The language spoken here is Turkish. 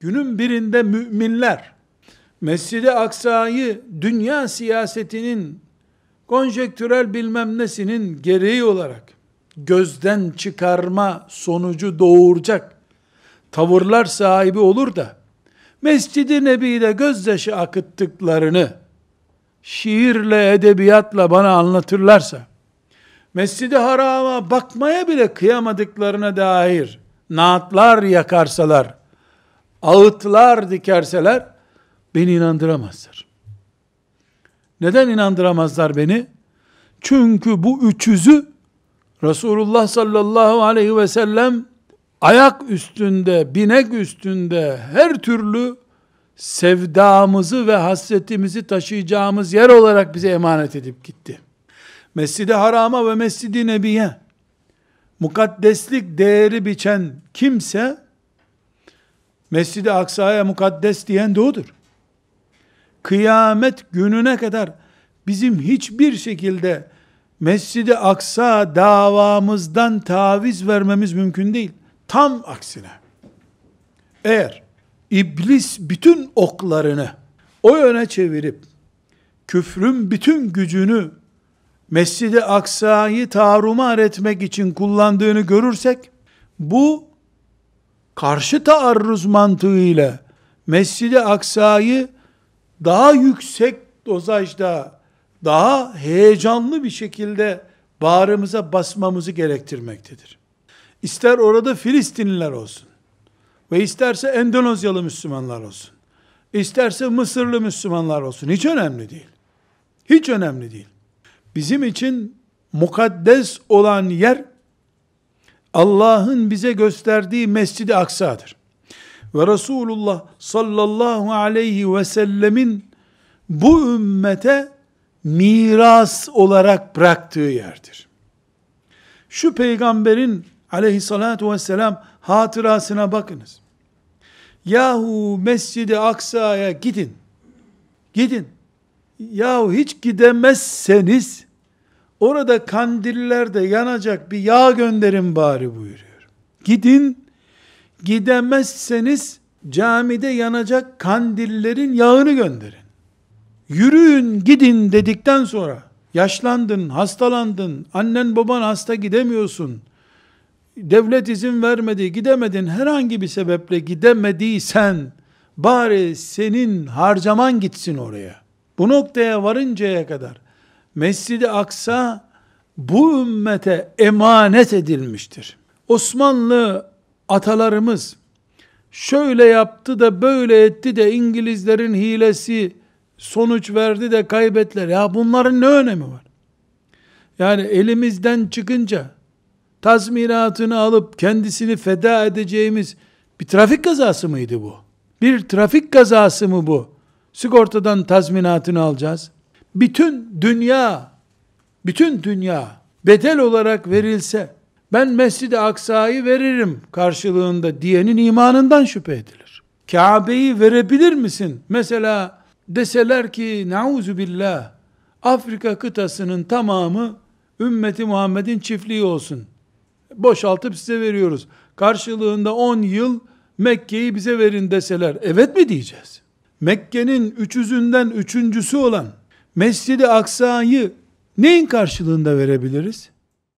Günün birinde müminler Mescid-i Aksa'yı dünya siyasetinin konjektürel bilmem nesinin gereği olarak gözden çıkarma sonucu doğuracak tavırlar sahibi olur da Mescid-i Nebi'de gözyaşı akıttıklarını şiirle, edebiyatla bana anlatırlarsa Mescid-i Haram'a bakmaya bile kıyamadıklarına dair naatlar yakarsalar ağıtlar dikerseler beni inandıramazlar. Neden inandıramazlar beni? Çünkü bu üçüzü yüzü Resulullah sallallahu aleyhi ve sellem ayak üstünde, binek üstünde her türlü sevdamızı ve hasretimizi taşıyacağımız yer olarak bize emanet edip gitti. Mescid-i Haram'a ve Mescid-i Nebi'ye mukaddeslik değeri biçen kimse Mescid-i Aksa'ya mukaddes diyen de odur. Kıyamet gününe kadar bizim hiçbir şekilde Mescid-i Aksa davamızdan taviz vermemiz mümkün değil. Tam aksine. Eğer iblis bütün oklarını o yöne çevirip küfrün bütün gücünü Mescid-i Aksa'yı tarumar etmek için kullandığını görürsek bu karşı taarruz mantığıyla Mescid-i Aksa'yı daha yüksek dozajda, daha heyecanlı bir şekilde bağrımıza basmamızı gerektirmektedir. İster orada Filistinliler olsun ve isterse Endonezyalı Müslümanlar olsun, isterse Mısırlı Müslümanlar olsun hiç önemli değil. Hiç önemli değil. Bizim için mukaddes olan yer Allah'ın bize gösterdiği Mescid-i Aksa'dır. Ve Resulullah sallallahu aleyhi ve sellemin bu ümmete miras olarak bıraktığı yerdir. Şu peygamberin aleyhissalatu vesselam hatırasına bakınız. Yahu Mescid-i Aksa'ya gidin. Gidin. Yahu hiç gidemezseniz Orada kandillerde yanacak bir yağ gönderin bari buyuruyor. Gidin, gidemezseniz camide yanacak kandillerin yağını gönderin. Yürüyün gidin dedikten sonra yaşlandın, hastalandın, annen baban hasta gidemiyorsun, devlet izin vermedi, gidemedin, herhangi bir sebeple gidemediysen, bari senin harcaman gitsin oraya. Bu noktaya varıncaya kadar, Mescid-i Aksa bu ümmete emanet edilmiştir. Osmanlı atalarımız şöyle yaptı da böyle etti de İngilizlerin hilesi sonuç verdi de kaybettiler. Ya bunların ne önemi var? Yani elimizden çıkınca tazminatını alıp kendisini feda edeceğimiz bir trafik kazası mıydı bu? Bir trafik kazası mı bu? Sigortadan tazminatını alacağız bütün dünya, bütün dünya bedel olarak verilse, ben Mescid-i Aksa'yı veririm karşılığında diyenin imanından şüphe edilir. Kabe'yi verebilir misin? Mesela deseler ki nauzu billah Afrika kıtasının tamamı ümmeti Muhammed'in çiftliği olsun. Boşaltıp size veriyoruz. Karşılığında 10 yıl Mekke'yi bize verin deseler evet mi diyeceğiz? Mekke'nin üçüzünden üçüncüsü olan Mescidi i Aksa'yı neyin karşılığında verebiliriz?